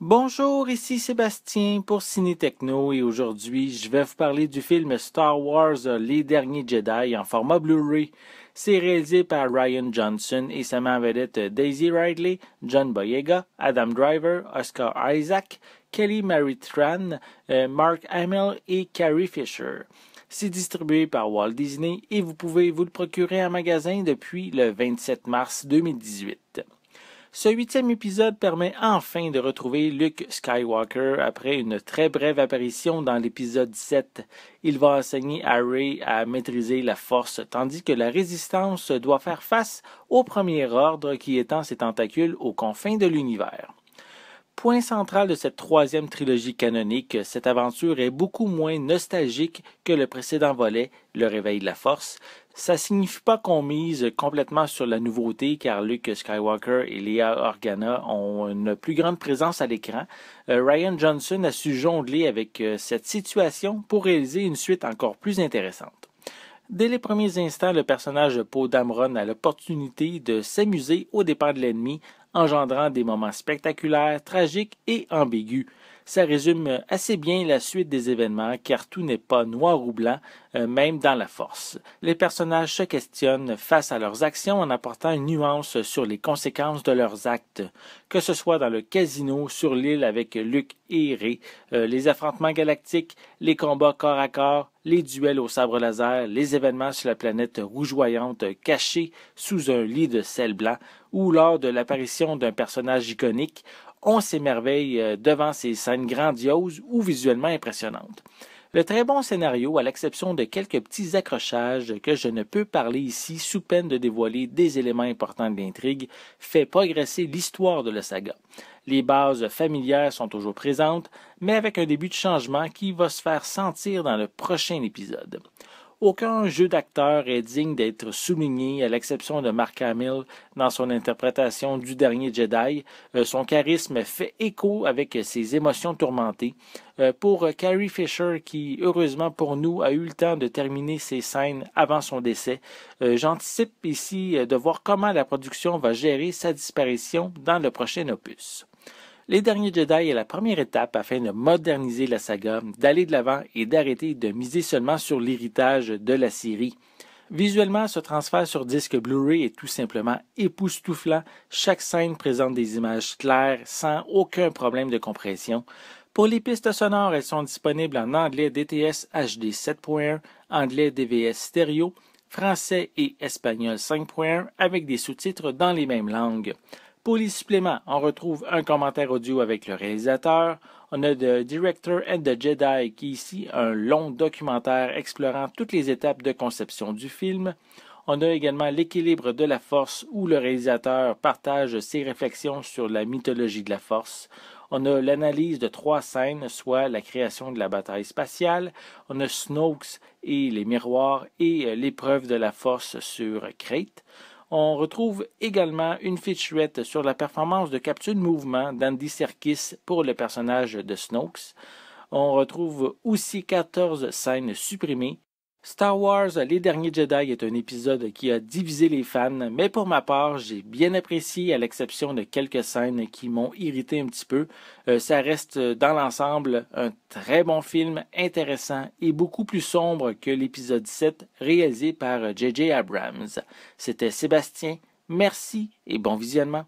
Bonjour, ici Sébastien pour Ciné Techno et aujourd'hui je vais vous parler du film Star Wars euh, Les Derniers Jedi en format Blu-ray. C'est réalisé par Ryan Johnson et sa main vedette euh, Daisy Ridley, John Boyega, Adam Driver, Oscar Isaac, Kelly Mary Tran, euh, Mark Hamill et Carrie Fisher. C'est distribué par Walt Disney et vous pouvez vous le procurer en magasin depuis le 27 mars 2018. Ce huitième épisode permet enfin de retrouver Luke Skywalker après une très brève apparition dans l'épisode sept. Il va enseigner à Rey à maîtriser la force, tandis que la résistance doit faire face au premier ordre qui étend ses tentacules aux confins de l'univers. Point central de cette troisième trilogie canonique, cette aventure est beaucoup moins nostalgique que le précédent volet, Le Réveil de la Force. Ça signifie pas qu'on mise complètement sur la nouveauté car Luke Skywalker et Leia Organa ont une plus grande présence à l'écran. Euh, Ryan Johnson a su jongler avec euh, cette situation pour réaliser une suite encore plus intéressante. Dès les premiers instants, le personnage de Poe Dameron a l'opportunité de s'amuser au départ de l'ennemi engendrant des moments spectaculaires, tragiques et ambigus. Ça résume euh, assez bien la suite des événements car tout n'est pas noir ou blanc, euh, même dans la force. Les personnages se questionnent face à leurs actions en apportant une nuance sur les conséquences de leurs actes. Que ce soit dans le casino, sur l'île avec Luc et Rey, euh, les affrontements galactiques, les combats corps à corps, les duels au sabre laser, les événements sur la planète rougeoyante cachée sous un lit de sel blanc ou lors de l'apparition d'un personnage iconique, on s'émerveille euh, devant ces scènes grandioses ou visuellement impressionnantes. Le très bon scénario, à l'exception de quelques petits accrochages que je ne peux parler ici sous peine de dévoiler des éléments importants de l'intrigue, fait progresser l'histoire de la saga. Les bases familières sont toujours présentes, mais avec un début de changement qui va se faire sentir dans le prochain épisode. Aucun jeu d'acteur est digne d'être souligné, à l'exception de Mark Hamill dans son interprétation du dernier Jedi. Euh, son charisme fait écho avec ses émotions tourmentées. Euh, pour Carrie Fisher, qui heureusement pour nous a eu le temps de terminer ses scènes avant son décès, euh, j'anticipe ici de voir comment la production va gérer sa disparition dans le prochain opus. Les Derniers Jedi est la première étape afin de moderniser la saga, d'aller de l'avant et d'arrêter de miser seulement sur l'héritage de la série. Visuellement, ce transfert sur disque Blu-ray est tout simplement époustouflant. Chaque scène présente des images claires, sans aucun problème de compression. Pour les pistes sonores, elles sont disponibles en anglais DTS HD 7.1, anglais DVS stéréo, français et espagnol 5.1 avec des sous-titres dans les mêmes langues. Pour les suppléments, on retrouve un commentaire audio avec le réalisateur. On a The Director and the Jedi, qui est ici un long documentaire explorant toutes les étapes de conception du film. On a également l'équilibre de la force où le réalisateur partage ses réflexions sur la mythologie de la force. On a l'analyse de trois scènes, soit la création de la bataille spatiale, on a Snokes et les miroirs et euh, l'épreuve de la force sur Crete. On retrouve également une fichuette sur la performance de capture de mouvement d'Andy Serkis pour le personnage de Snokes. On retrouve aussi 14 scènes supprimées Star Wars Les Derniers Jedi est un épisode qui a divisé les fans, mais pour ma part, j'ai bien apprécié à l'exception de quelques scènes qui m'ont irrité un petit peu. Euh, ça reste euh, dans l'ensemble un très bon film, intéressant et beaucoup plus sombre que l'épisode 7 réalisé par JJ euh, Abrams. C'était Sébastien, merci et bon visionnement.